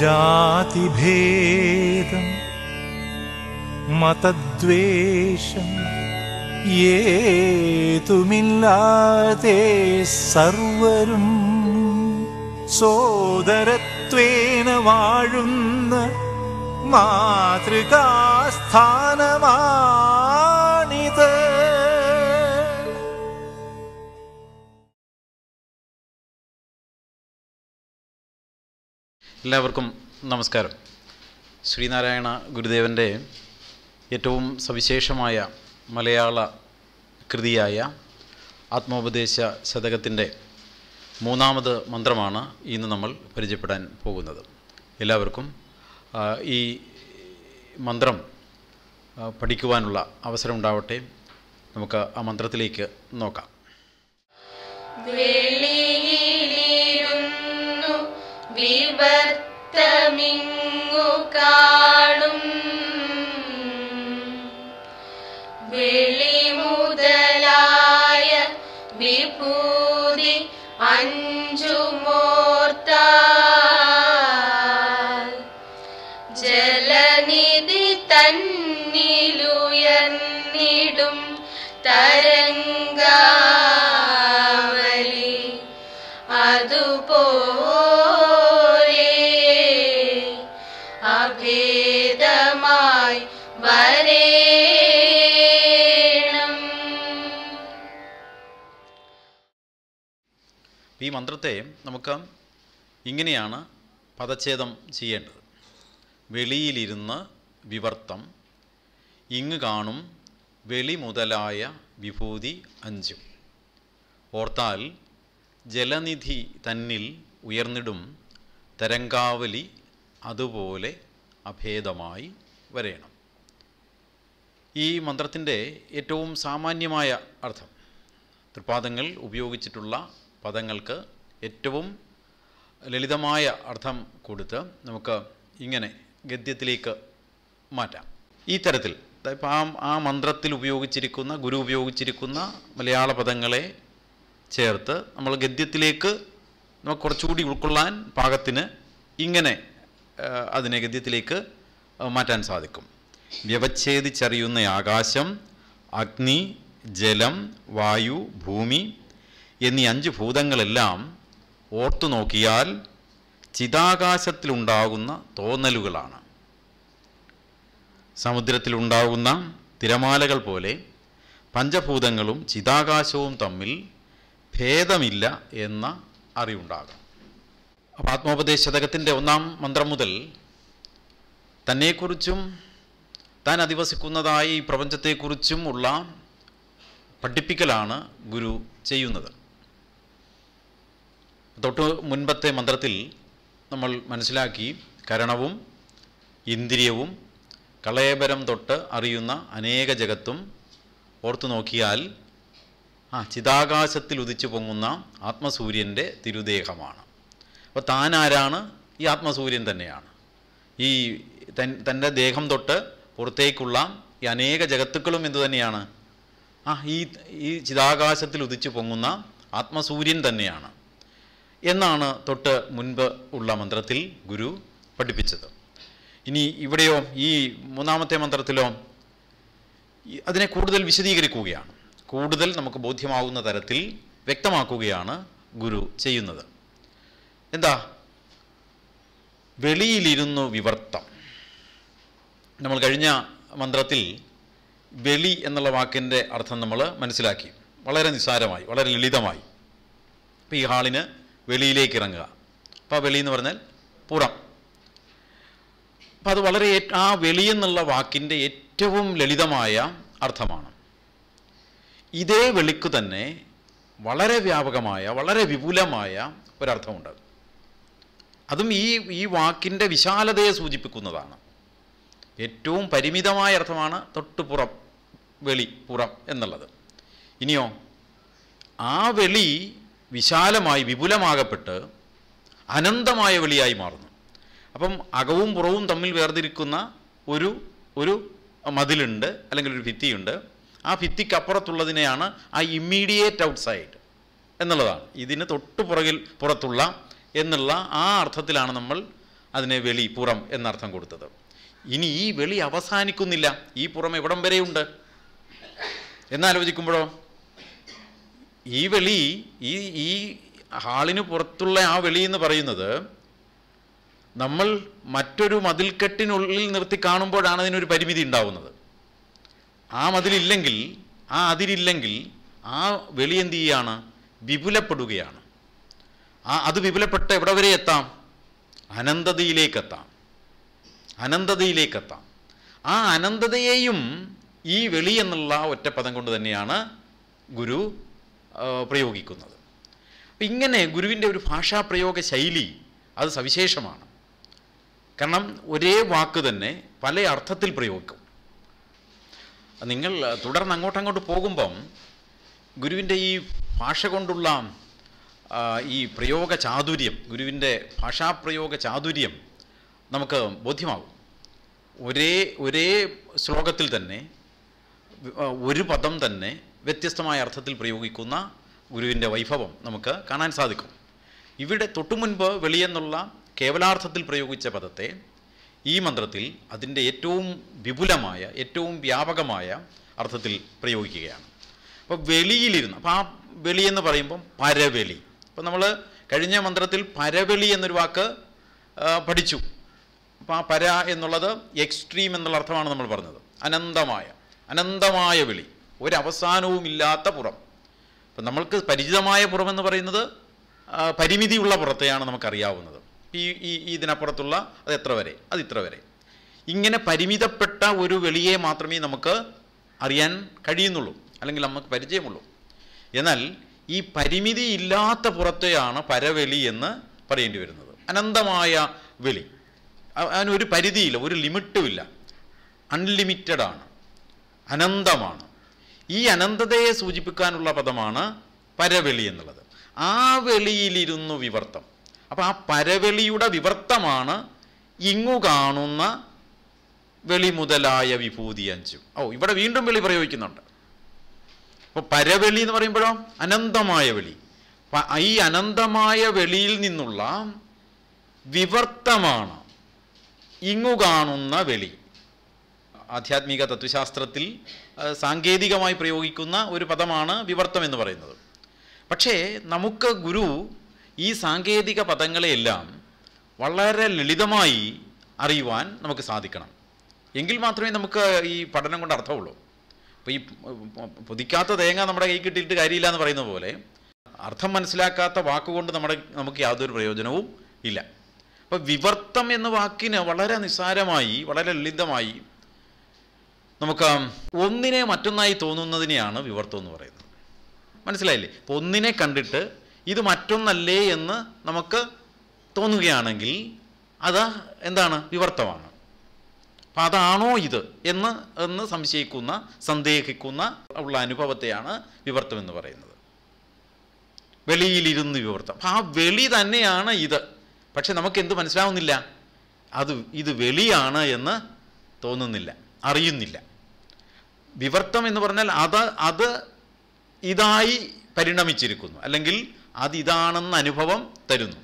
जातिभेदम् मतद्वेषम् मिल्लाते सर्वरुम् सोदरत्वेन वाळुन्न मातृकास्थानमा എല്ലാവർക്കും നമസ്കാരം ശ്രീനാരായണ ഗുരുദേവൻ്റെ ഏറ്റവും സവിശേഷമായ മലയാള കൃതിയായ ആത്മോപദേശ ശതകത്തിൻ്റെ മൂന്നാമത് മന്ത്രമാണ് ഇന്ന് നമ്മൾ പരിചയപ്പെടാൻ പോകുന്നത് എല്ലാവർക്കും ഈ മന്ത്രം പഠിക്കുവാനുള്ള അവസരം ഉണ്ടാവട്ടെ നമുക്ക് ആ മന്ത്രത്തിലേക്ക് നോക്കാം विवर्तमिङ्गुकाणुम् മന്ത്രത്തെ നമുക്ക് ഇങ്ങനെയാണ് പദച്ഛേദം ചെയ്യേണ്ടത് വെളിയിലിരുന്ന് വിവർത്തം ഇങ്ങ് കാണും വെളി മുതലായ വിഭൂതി അഞ്ചും ഓർത്താൽ ജലനിധി തന്നിൽ ഉയർന്നിടും തരങ്കാവലി അതുപോലെ അഭേദമായി വരയണം ഈ മന്ത്രത്തിൻ്റെ ഏറ്റവും സാമാന്യമായ അർത്ഥം തൃപാദങ്ങൾ ഉപയോഗിച്ചിട്ടുള്ള പദങ്ങൾക്ക് ഏറ്റവും ലളിതമായ അർത്ഥം കൊടുത്ത് നമുക്ക് ഇങ്ങനെ ഗദ്യത്തിലേക്ക് മാറ്റാം ഈ തരത്തിൽ ഇപ്പം ആ ആ മന്ത്രത്തിൽ ഉപയോഗിച്ചിരിക്കുന്ന ഗുരു ഉപയോഗിച്ചിരിക്കുന്ന മലയാള പദങ്ങളെ ചേർത്ത് നമ്മൾ ഗദ്യത്തിലേക്ക് നമുക്ക് കുറച്ചുകൂടി ഉൾക്കൊള്ളാൻ പാകത്തിന് ഇങ്ങനെ അതിനെ ഗദ്യത്തിലേക്ക് മാറ്റാൻ സാധിക്കും വ്യവച്ഛേദിച്ചറിയുന്ന ആകാശം അഗ്നി ജലം വായു ഭൂമി എന്നീ അഞ്ച് ഭൂതങ്ങളെല്ലാം ഓർത്തു നോക്കിയാൽ ചിതാകാശത്തിലുണ്ടാകുന്ന തോന്നലുകളാണ് സമുദ്രത്തിലുണ്ടാകുന്ന തിരമാലകൾ പോലെ പഞ്ചഭൂതങ്ങളും ചിതാകാശവും തമ്മിൽ ഭേദമില്ല എന്ന അറിവുണ്ടാകും അപ്പോൾ ആത്മോപദേശതകത്തിൻ്റെ ഒന്നാം മന്ത്രം മുതൽ തന്നെക്കുറിച്ചും താൻ അധിവസിക്കുന്നതായി പ്രപഞ്ചത്തെക്കുറിച്ചും ഉള്ള പഠിപ്പിക്കലാണ് ഗുരു ചെയ്യുന്നത് തൊട്ട് മുൻപത്തെ മന്ത്രത്തിൽ നമ്മൾ മനസ്സിലാക്കി കരണവും ഇന്ദ്രിയവും കളയപരം തൊട്ട് അറിയുന്ന അനേക ജഗത്തും ഓർത്തു നോക്കിയാൽ ആ ചിതാകാശത്തിൽ ഉദിച്ചു പൊങ്ങുന്ന ആത്മസൂര്യൻ്റെ തിരുദേഹമാണ് അപ്പോൾ താനാരാണ് ഈ ആത്മസൂര്യൻ തന്നെയാണ് ഈ തൻ തൻ്റെ ദേഹം തൊട്ട് പുറത്തേക്കുള്ള ഈ അനേക ജഗത്തുക്കളും എന്തു തന്നെയാണ് ആ ഈ ഈ ചിതാകാശത്തിൽ ഉദിച്ചു പൊങ്ങുന്ന ആത്മസൂര്യൻ തന്നെയാണ് എന്നാണ് തൊട്ട് മുൻപ് ഉള്ള മന്ത്രത്തിൽ ഗുരു പഠിപ്പിച്ചത് ഇനി ഇവിടെയോ ഈ മൂന്നാമത്തെ മന്ത്രത്തിലോ അതിനെ കൂടുതൽ വിശദീകരിക്കുകയാണ് കൂടുതൽ നമുക്ക് ബോധ്യമാകുന്ന തരത്തിൽ വ്യക്തമാക്കുകയാണ് ഗുരു ചെയ്യുന്നത് എന്താ വെളിയിലിരുന്നു വിവർത്തം നമ്മൾ കഴിഞ്ഞ മന്ത്രത്തിൽ വെളി എന്നുള്ള വാക്കിൻ്റെ അർത്ഥം നമ്മൾ മനസ്സിലാക്കി വളരെ നിസ്സാരമായി വളരെ ലളിതമായി അപ്പോൾ ഈ ഹാളിന് വെളിയിലേക്ക് ഇറങ്ങുക അപ്പോൾ വെളി എന്ന് പറഞ്ഞാൽ പുറം അപ്പം അത് വളരെ ആ വെളി എന്നുള്ള വാക്കിൻ്റെ ഏറ്റവും ലളിതമായ അർത്ഥമാണ് ഇതേ വെളിക്ക് തന്നെ വളരെ വ്യാപകമായ വളരെ വിപുലമായ ഒരർത്ഥമുണ്ട് അതും ഈ ഈ വാക്കിൻ്റെ വിശാലതയെ സൂചിപ്പിക്കുന്നതാണ് ഏറ്റവും പരിമിതമായ അർത്ഥമാണ് തൊട്ടുപുറം വെളി പുറം എന്നുള്ളത് ഇനിയോ ആ വെളി വിശാലമായി വിപുലമാകപ്പെട്ട് അനന്തമായ വെളിയായി മാറുന്നു അപ്പം അകവും പുറവും തമ്മിൽ വേർതിരിക്കുന്ന ഒരു ഒരു മതിലുണ്ട് അല്ലെങ്കിൽ ഒരു ഭിത്തിയുണ്ട് ആ ഭിത്തിക്കപ്പുറത്തുള്ളതിനെയാണ് ആ ഇമ്മീഡിയേറ്റ് ഔട്ട്സൈഡ് എന്നുള്ളതാണ് ഇതിന് തൊട്ടു പുറകിൽ പുറത്തുള്ള എന്നുള്ള ആ അർത്ഥത്തിലാണ് നമ്മൾ അതിനെ വെളി പുറം എന്നർത്ഥം കൊടുത്തത് ഇനി ഈ വെളി അവസാനിക്കുന്നില്ല ഈ പുറം എവിടം വരെയുണ്ട് എന്നാലോചിക്കുമ്പോഴോ ഈ വെളി ഈ ഈ ഹാളിന് പുറത്തുള്ള ആ വെളി എന്ന് പറയുന്നത് നമ്മൾ മറ്റൊരു മതിൽക്കെട്ടിനുള്ളിൽ നിർത്തി കാണുമ്പോഴാണ് അതിനൊരു പരിമിതി ഉണ്ടാവുന്നത് ആ മതിലില്ലെങ്കിൽ ആ അതിരില്ലെങ്കിൽ ആ വെളി എന്ത് ചെയ്യുകയാണ് വിപുലപ്പെടുകയാണ് ആ അത് വിപുലപ്പെട്ട് എവിടെ വരെ എത്താം അനന്തതയിലേക്കെത്താം അനന്തതയിലേക്കെത്താം ആ അനന്തതയെയും ഈ വെളി എന്നുള്ള ഒറ്റപ്പദം കൊണ്ട് തന്നെയാണ് ഗുരു പ്രയോഗിക്കുന്നത് ഇങ്ങനെ ഗുരുവിൻ്റെ ഒരു ഭാഷാ പ്രയോഗ ശൈലി അത് സവിശേഷമാണ് കാരണം ഒരേ വാക്ക് തന്നെ പല അർത്ഥത്തിൽ പ്രയോഗിക്കും നിങ്ങൾ തുടർന്ന് അങ്ങോട്ടങ്ങോട്ട് പോകുമ്പം ഗുരുവിൻ്റെ ഈ ഭാഷ കൊണ്ടുള്ള ഈ പ്രയോഗ ചാതുര്യം ഗുരുവിൻ്റെ ഭാഷാപ്രയോഗ ചാതുര്യം നമുക്ക് ബോധ്യമാകും ഒരേ ഒരേ ശ്ലോകത്തിൽ തന്നെ ഒരു പദം തന്നെ വ്യത്യസ്തമായ അർത്ഥത്തിൽ പ്രയോഗിക്കുന്ന ഗുരുവിൻ്റെ വൈഭവം നമുക്ക് കാണാൻ സാധിക്കും ഇവിടെ തൊട്ടുമുൻപ് വെളിയെന്നുള്ള കേവലാർത്ഥത്തിൽ പ്രയോഗിച്ച പദത്തെ ഈ മന്ത്രത്തിൽ അതിൻ്റെ ഏറ്റവും വിപുലമായ ഏറ്റവും വ്യാപകമായ അർത്ഥത്തിൽ പ്രയോഗിക്കുകയാണ് അപ്പോൾ വെളിയിലിരുന്ന് അപ്പോൾ ആ വെളി എന്ന് പറയുമ്പം പരവെളി അപ്പോൾ നമ്മൾ കഴിഞ്ഞ മന്ത്രത്തിൽ പരവെളി എന്നൊരു വാക്ക് പഠിച്ചു അപ്പോൾ ആ പര എന്നുള്ളത് എക്സ്ട്രീം എന്നുള്ള അർത്ഥമാണ് നമ്മൾ പറഞ്ഞത് അനന്തമായ അനന്തമായ വെളി ഇല്ലാത്ത പുറം അപ്പം നമ്മൾക്ക് പരിചിതമായ പുറമെന്ന് പറയുന്നത് പരിമിതിയുള്ള പുറത്തെയാണ് നമുക്കറിയാവുന്നത് ഈ ഈ ഇതിനപ്പുറത്തുള്ള അത് എത്ര വരെ അത് ഇത്ര വരെ ഇങ്ങനെ പരിമിതപ്പെട്ട ഒരു വെളിയെ മാത്രമേ നമുക്ക് അറിയാൻ കഴിയുന്നുള്ളൂ അല്ലെങ്കിൽ നമുക്ക് പരിചയമുള്ളൂ എന്നാൽ ഈ പരിമിതി ഇല്ലാത്ത പുറത്തെയാണ് പരവെളി എന്ന് പറയേണ്ടി വരുന്നത് അനന്തമായ വെളി അതിനൊരു പരിധിയില്ല ഒരു ലിമിറ്റുമില്ല അൺലിമിറ്റഡ് ആണ് അനന്തമാണ് ഈ അനന്തതയെ സൂചിപ്പിക്കാനുള്ള പദമാണ് പരവെളി എന്നുള്ളത് ആ വെളിയിലിരുന്നു വിവർത്തം അപ്പോൾ ആ പരവെളിയുടെ വിവർത്തമാണ് ഇങ്ങു കാണുന്ന വെളി മുതലായ വിഭൂതി അഞ്ചും ഓ ഇവിടെ വീണ്ടും വെളി പ്രയോഗിക്കുന്നുണ്ട് അപ്പോൾ പരവെളി എന്ന് പറയുമ്പോഴോ അനന്തമായ വെളി ഈ അനന്തമായ വെളിയിൽ നിന്നുള്ള വിവർത്തമാണ് ഇങ്ങു കാണുന്ന വെളി ആധ്യാത്മിക തത്വശാസ്ത്രത്തിൽ സാങ്കേതികമായി പ്രയോഗിക്കുന്ന ഒരു പദമാണ് വിവർത്തം എന്ന് പറയുന്നത് പക്ഷേ നമുക്ക് ഗുരു ഈ സാങ്കേതിക പദങ്ങളെയെല്ലാം വളരെ ലളിതമായി അറിയുവാൻ നമുക്ക് സാധിക്കണം എങ്കിൽ മാത്രമേ നമുക്ക് ഈ പഠനം കൊണ്ട് അർത്ഥമുള്ളൂ അപ്പോൾ ഈ പൊതിക്കാത്ത തേങ്ങ നമ്മുടെ കൈ കിട്ടിയിട്ട് കാര്യമില്ല എന്ന് പറയുന്ന പോലെ അർത്ഥം മനസ്സിലാക്കാത്ത വാക്കുകൊണ്ട് നമ്മുടെ നമുക്ക് യാതൊരു പ്രയോജനവും ഇല്ല അപ്പോൾ വിവർത്തം എന്ന വാക്കിന് വളരെ നിസ്സാരമായി വളരെ ലളിതമായി നമുക്ക് ഒന്നിനെ മറ്റൊന്നായി തോന്നുന്നതിനെയാണ് വിവർത്തം എന്ന് പറയുന്നത് മനസ്സിലായില്ലേ ഇപ്പോൾ ഒന്നിനെ കണ്ടിട്ട് ഇത് മറ്റൊന്നല്ലേ എന്ന് നമുക്ക് തോന്നുകയാണെങ്കിൽ അത് എന്താണ് വിവർത്തമാണ് അപ്പം അതാണോ ഇത് എന്ന് എന്ന് സംശയിക്കുന്ന സന്ദേഹിക്കുന്ന ഉള്ള അനുഭവത്തെയാണ് വിവർത്തം എന്ന് പറയുന്നത് വെളിയിലിരുന്ന് വിവർത്തം അപ്പം ആ വെളി തന്നെയാണ് ഇത് പക്ഷെ നമുക്ക് എന്ത് മനസ്സിലാവുന്നില്ല അത് ഇത് വെളിയാണ് എന്ന് തോന്നുന്നില്ല അറിയുന്നില്ല വിവർത്തം എന്ന് പറഞ്ഞാൽ അത് അത് ഇതായി പരിണമിച്ചിരിക്കുന്നു അല്ലെങ്കിൽ അത് ഇതാണെന്ന അനുഭവം തരുന്നു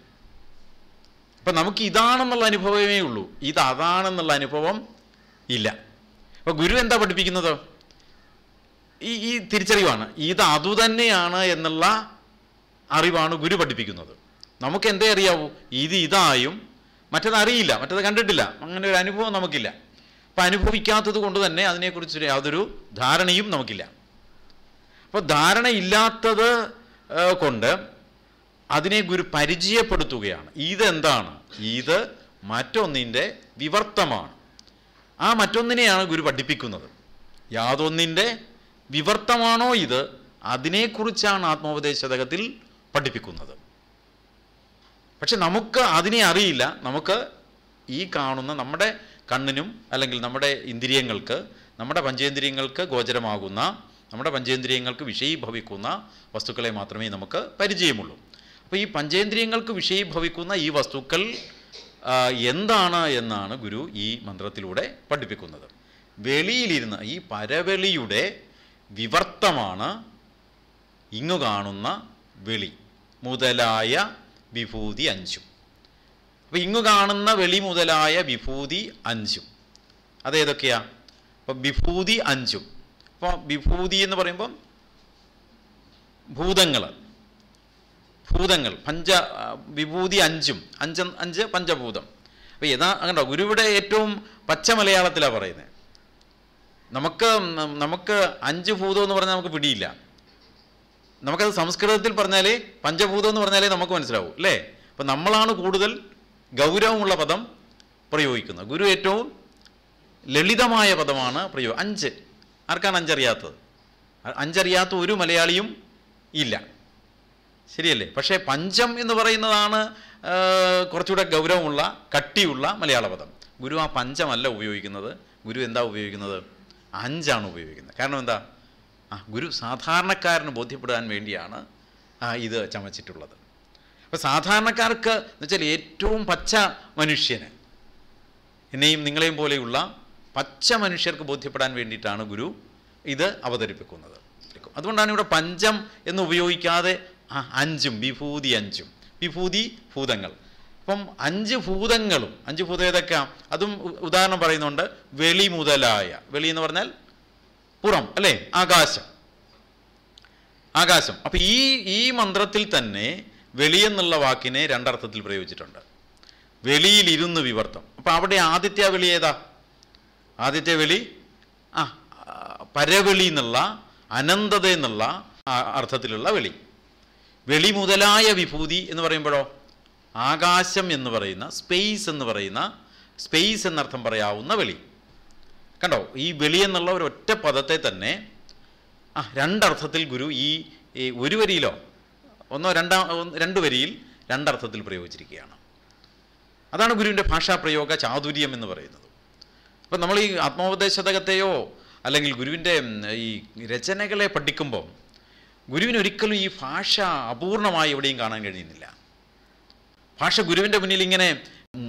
അപ്പം നമുക്ക് ഇതാണെന്നുള്ള അനുഭവമേ ഉള്ളൂ ഇത് അതാണെന്നുള്ള അനുഭവം ഇല്ല അപ്പോൾ ഗുരു എന്താ പഠിപ്പിക്കുന്നത് ഈ ഈ തിരിച്ചറിവാണ് ഇത് അതുതന്നെയാണ് എന്നുള്ള അറിവാണ് ഗുരു പഠിപ്പിക്കുന്നത് നമുക്ക് എന്തേ അറിയാവൂ ഇത് ഇതായും മറ്റത് അറിയില്ല മറ്റത് കണ്ടിട്ടില്ല അങ്ങനെ ഒരു അനുഭവം നമുക്കില്ല അപ്പം അനുഭവിക്കാത്തത് കൊണ്ട് തന്നെ അതിനെക്കുറിച്ച് യാതൊരു ധാരണയും നമുക്കില്ല അപ്പോൾ ധാരണയില്ലാത്തത് കൊണ്ട് അതിനെ ഗുരു പരിചയപ്പെടുത്തുകയാണ് എന്താണ് ഇത് മറ്റൊന്നിൻ്റെ വിവർത്തമാണ് ആ മറ്റൊന്നിനെയാണ് ഗുരു പഠിപ്പിക്കുന്നത് യാതൊന്നിൻ്റെ വിവർത്തമാണോ ഇത് അതിനെക്കുറിച്ചാണ് ആത്മോപദേശതകത്തിൽ പഠിപ്പിക്കുന്നത് പക്ഷെ നമുക്ക് അതിനെ അറിയില്ല നമുക്ക് ഈ കാണുന്ന നമ്മുടെ കണ്ണിനും അല്ലെങ്കിൽ നമ്മുടെ ഇന്ദ്രിയങ്ങൾക്ക് നമ്മുടെ പഞ്ചേന്ദ്രിയങ്ങൾക്ക് ഗോചരമാകുന്ന നമ്മുടെ പഞ്ചേന്ദ്രിയങ്ങൾക്ക് വിഷയീഭവിക്കുന്ന വസ്തുക്കളെ മാത്രമേ നമുക്ക് പരിചയമുള്ളൂ അപ്പോൾ ഈ പഞ്ചേന്ദ്രിയങ്ങൾക്ക് വിഷയീഭവിക്കുന്ന ഈ വസ്തുക്കൾ എന്താണ് എന്നാണ് ഗുരു ഈ മന്ത്രത്തിലൂടെ പഠിപ്പിക്കുന്നത് വെളിയിലിരുന്ന ഈ പരവെളിയുടെ വിവർത്തമാണ് ഇങ്ങു കാണുന്ന വെളി മുതലായ വിഭൂതി അഞ്ചും അപ്പം ഇങ്ങു കാണുന്ന വെളി മുതലായ വിഭൂതി അഞ്ചും അതേതൊക്കെയാ അപ്പോൾ വിഭൂതി അഞ്ചും അപ്പോൾ വിഭൂതി എന്ന് പറയുമ്പം ഭൂതങ്ങൾ ഭൂതങ്ങൾ പഞ്ച വിഭൂതി അഞ്ചും അഞ്ച് അഞ്ച് പഞ്ചഭൂതം അപ്പോൾ യഥാ അങ്ങനെ ഗുരുവിടെ ഏറ്റവും പച്ച മലയാളത്തിലാണ് പറയുന്നത് നമുക്ക് നമുക്ക് അഞ്ച് ഭൂതം എന്ന് പറഞ്ഞാൽ നമുക്ക് പിടിയില്ല നമുക്കത് സംസ്കൃതത്തിൽ പറഞ്ഞാലേ പഞ്ചഭൂതം എന്ന് പറഞ്ഞാലേ നമുക്ക് മനസ്സിലാവും അല്ലേ അപ്പം നമ്മളാണ് കൂടുതൽ ഗൗരവമുള്ള പദം പ്രയോഗിക്കുന്നത് ഗുരു ഏറ്റവും ലളിതമായ പദമാണ് പ്രയോഗം അഞ്ച് ആർക്കാണ് അഞ്ചറിയാത്തത് അഞ്ചറിയാത്ത ഒരു മലയാളിയും ഇല്ല ശരിയല്ലേ പക്ഷേ പഞ്ചം എന്ന് പറയുന്നതാണ് കുറച്ചുകൂടെ ഗൗരവമുള്ള കട്ടിയുള്ള മലയാള പദം ഗുരു ആ പഞ്ചമല്ല ഉപയോഗിക്കുന്നത് ഗുരു എന്താ ഉപയോഗിക്കുന്നത് അഞ്ചാണ് ഉപയോഗിക്കുന്നത് കാരണം എന്താ ആ ഗുരു സാധാരണക്കാരന് ബോധ്യപ്പെടാൻ വേണ്ടിയാണ് ഇത് ചമച്ചിട്ടുള്ളത് അപ്പം സാധാരണക്കാർക്ക് എന്ന് വെച്ചാൽ ഏറ്റവും പച്ച മനുഷ്യന് എന്നെയും നിങ്ങളെയും പോലെയുള്ള പച്ച മനുഷ്യർക്ക് ബോധ്യപ്പെടാൻ വേണ്ടിയിട്ടാണ് ഗുരു ഇത് അവതരിപ്പിക്കുന്നത് അതുകൊണ്ടാണ് ഇവിടെ പഞ്ചം എന്ന് ഉപയോഗിക്കാതെ അഞ്ചും വിഭൂതി അഞ്ചും വിഭൂതി ഭൂതങ്ങൾ അപ്പം അഞ്ച് ഭൂതങ്ങളും അഞ്ച് ഭൂതം ഏതൊക്കെ അതും ഉദാഹരണം പറയുന്നുണ്ട് വെളി മുതലായ വെളി എന്ന് പറഞ്ഞാൽ പുറം അല്ലേ ആകാശം ആകാശം അപ്പം ഈ ഈ മന്ത്രത്തിൽ തന്നെ വെളിയെന്നുള്ള വാക്കിനെ രണ്ടർത്ഥത്തിൽ പ്രയോഗിച്ചിട്ടുണ്ട് വെളിയിലിരുന്ന് വിവർത്തം അപ്പം അവിടെ ആദിത്യ വെളി ഏതാ ആദിത്യ വെളി ആ പരവെളി എന്നുള്ള അനന്തത എന്നുള്ള അർത്ഥത്തിലുള്ള വെളി വെളി മുതലായ വിഭൂതി എന്ന് പറയുമ്പോഴോ ആകാശം എന്ന് പറയുന്ന സ്പേസ് എന്ന് പറയുന്ന സ്പേസ് എന്നർത്ഥം പറയാവുന്ന വെളി കണ്ടോ ഈ വെളി എന്നുള്ള ഒരു ഒറ്റ പദത്തെ തന്നെ ആ രണ്ടർത്ഥത്തിൽ ഗുരു ഈ ഒരു വരിയിലോ ഒന്നോ രണ്ടാം രണ്ടു വരിയിൽ രണ്ടർത്ഥത്തിൽ പ്രയോഗിച്ചിരിക്കുകയാണ് അതാണ് ഗുരുവിൻ്റെ ഭാഷാപ്രയോഗ ചാതുര്യം എന്ന് പറയുന്നത് അപ്പം നമ്മൾ ഈ ആത്മോപദേശതകത്തെയോ അല്ലെങ്കിൽ ഗുരുവിൻ്റെ ഈ രചനകളെ പഠിക്കുമ്പം ഗുരുവിനൊരിക്കലും ഈ ഭാഷ അപൂർണമായി എവിടെയും കാണാൻ കഴിയുന്നില്ല ഭാഷ ഗുരുവിൻ്റെ മുന്നിൽ ഇങ്ങനെ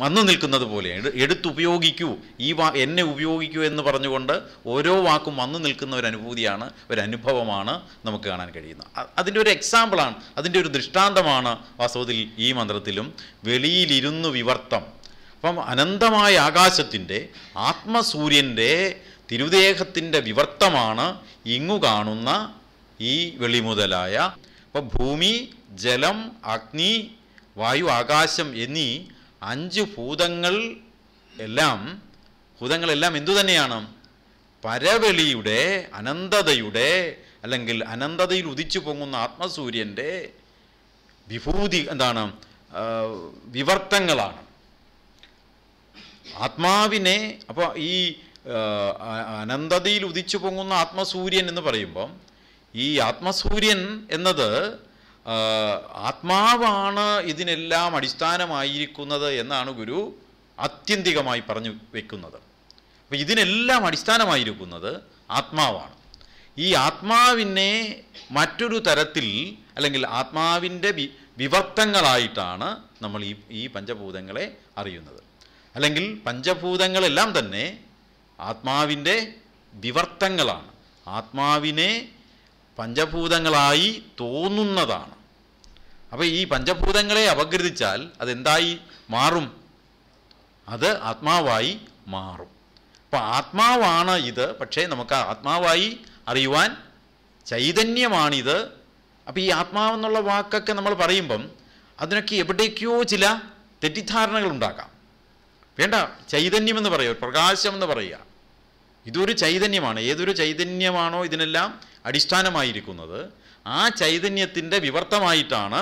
വന്നു നിൽക്കുന്നത് പോലെ എടുത്തുപയോഗിക്കൂ ഈ വാ എന്നെ ഉപയോഗിക്കൂ എന്ന് പറഞ്ഞുകൊണ്ട് ഓരോ വാക്കും വന്നു നിൽക്കുന്ന ഒരു അനുഭൂതിയാണ് ഒരു അനുഭവമാണ് നമുക്ക് കാണാൻ കഴിയുന്നത് അതിൻ്റെ ഒരു എക്സാമ്പിളാണ് അതിൻ്റെ ഒരു ദൃഷ്ടാന്തമാണ് വാസ്തവത്തിൽ ഈ മന്ത്രത്തിലും വെളിയിലിരുന്നു വിവർത്തം അപ്പം അനന്തമായ ആകാശത്തിൻ്റെ ആത്മസൂര്യൻ്റെ തിരുദേഹത്തിൻ്റെ വിവർത്തമാണ് ഇങ്ങു കാണുന്ന ഈ വെളിമുതലായ അപ്പം ഭൂമി ജലം അഗ്നി വായു ആകാശം എന്നീ അഞ്ച് ഭൂതങ്ങൾ എല്ലാം ഭൂതങ്ങളെല്ലാം എന്തു തന്നെയാണ് പരവെളിയുടെ അനന്തതയുടെ അല്ലെങ്കിൽ അനന്തതയിൽ ഉദിച്ചു പൊങ്ങുന്ന ആത്മസൂര്യൻ്റെ വിഭൂതി എന്താണ് വിവർത്തങ്ങളാണ് ആത്മാവിനെ അപ്പോൾ ഈ അനന്തതയിൽ ഉദിച്ചു പൊങ്ങുന്ന ആത്മസൂര്യൻ എന്ന് പറയുമ്പം ഈ ആത്മസൂര്യൻ എന്നത് ആത്മാവാണ് ഇതിനെല്ലാം അടിസ്ഥാനമായിരിക്കുന്നത് എന്നാണ് ഗുരു ആത്യന്തികമായി പറഞ്ഞു വെക്കുന്നത് അപ്പം ഇതിനെല്ലാം അടിസ്ഥാനമായിരിക്കുന്നത് ആത്മാവാണ് ഈ ആത്മാവിനെ മറ്റൊരു തരത്തിൽ അല്ലെങ്കിൽ ആത്മാവിൻ്റെ വി വിവർത്തങ്ങളായിട്ടാണ് നമ്മൾ ഈ ഈ പഞ്ചഭൂതങ്ങളെ അറിയുന്നത് അല്ലെങ്കിൽ പഞ്ചഭൂതങ്ങളെല്ലാം തന്നെ ആത്മാവിൻ്റെ വിവർത്തങ്ങളാണ് ആത്മാവിനെ പഞ്ചഭൂതങ്ങളായി തോന്നുന്നതാണ് അപ്പോൾ ഈ പഞ്ചഭൂതങ്ങളെ അപഗ്രഥിച്ചാൽ അതെന്തായി മാറും അത് ആത്മാവായി മാറും അപ്പോൾ ആത്മാവാണ് ഇത് പക്ഷേ നമുക്ക് ആത്മാവായി അറിയുവാൻ ചൈതന്യമാണിത് അപ്പോൾ ഈ ആത്മാവെന്നുള്ള വാക്കൊക്കെ നമ്മൾ പറയുമ്പം അതിനൊക്കെ എവിടേക്കോ ചില തെറ്റിദ്ധാരണകൾ ഉണ്ടാക്കാം വേണ്ട ചൈതന്യമെന്ന് പറയുക പ്രകാശമെന്ന് പറയുക ഇതൊരു ചൈതന്യമാണ് ഏതൊരു ചൈതന്യമാണോ ഇതിനെല്ലാം അടിസ്ഥാനമായിരിക്കുന്നത് ആ ചൈതന്യത്തിൻ്റെ വിവർത്തമായിട്ടാണ്